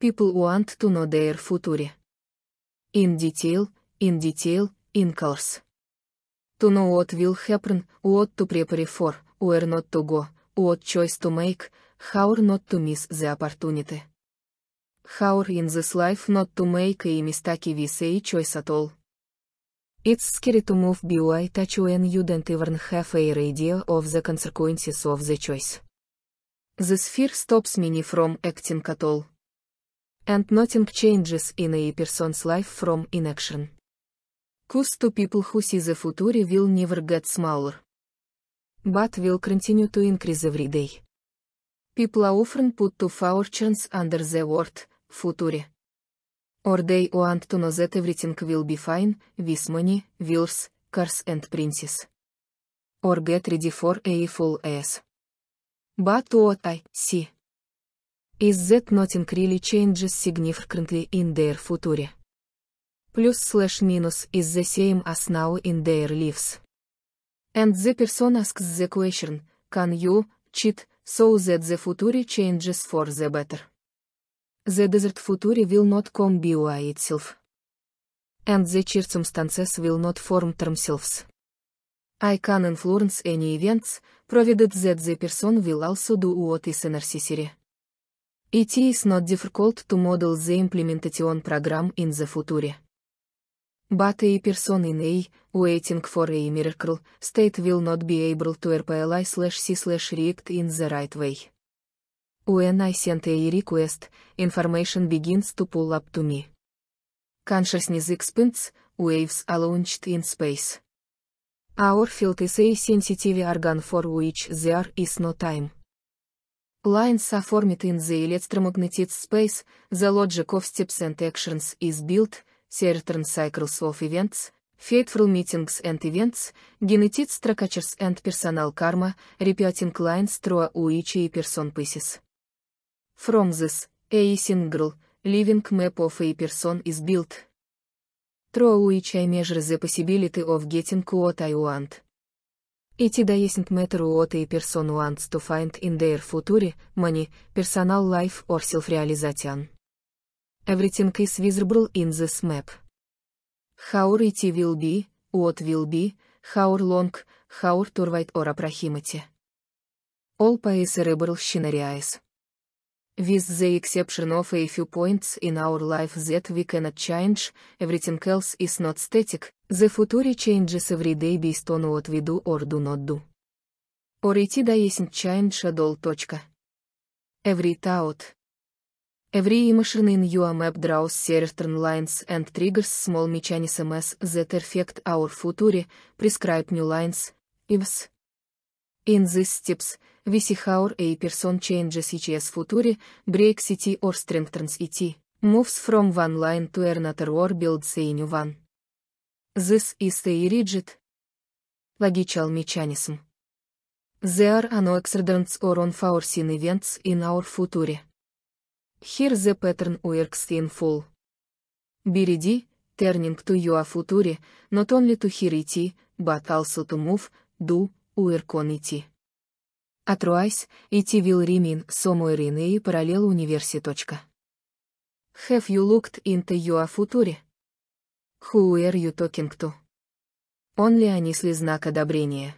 People want to know their future. In detail, in detail, in course. To know what will happen, what to prepare for, where not to go, what choice to make, how not to miss the opportunity. How in this life not to make a mistake with a choice at all. It's scary to move by touch when you don't even have a idea of the consequences of the choice. This fear stops me from acting at all and nothing changes in a person's life from inaction. Cost to people who see the future will never get smaller. But will continue to increase every day. People are often put to fortunes under the word future. Or they want to know that everything will be fine, with money, wills, cars and princes. Or get ready for a full ass. But what I see. Is that nothing really changes significantly in their future? Plus slash minus is the same as now in their lives. And the person asks the question, can you cheat so that the future changes for the better? The desert future will not come by itself. And the circumstances will not form themselves. I can influence any events, provided that the person will also do what is necessary. It is not difficult to model the implementation program in the future. But a person in a, waiting for a miracle, state will not be able to RPLI slash C slash react in the right way. When I send a request, information begins to pull up to me. Consciousness expands, waves are launched in space. Our field is a sensitive organ for which there is no time. Lines are formed in the electromagnetic space, the logic of steps and actions is built, certain cycles of events, fateful meetings and events, genetic structures and personal karma, repeating lines through each person pieces. From this, a single, living map of a person is built. Through each I measure the possibility of getting what I want. It doesn't matter what a person wants to find in their future, money, personal life or self-realization. Everything is visible in this map. How it will be, what will be, how long, how turvait or approximity. All by cerebral scenarios. With the exception of a few points in our life that we cannot change, everything else is not static, the future changes every day based on what we do or do not do. Or it is not change at all. Every thought. Every emotion in your map draws certain lines and triggers small mechanisms that affect our future, prescribe new lines, ifs. In these steps, we see how a person changes each future, breaks it or strengthens it, moves from one line to another or builds a new one. This is a rigid logical mechanism. There are no accidents or unforeseen events in our future. Here the pattern works in full. Be ready, turning to your future, not only to hear it, but also to move, do, work on it. Otherwise, it will remain somewhere in a parallel universe. Have you looked into your future? Who are you talking to? Only они сли знак одобрения.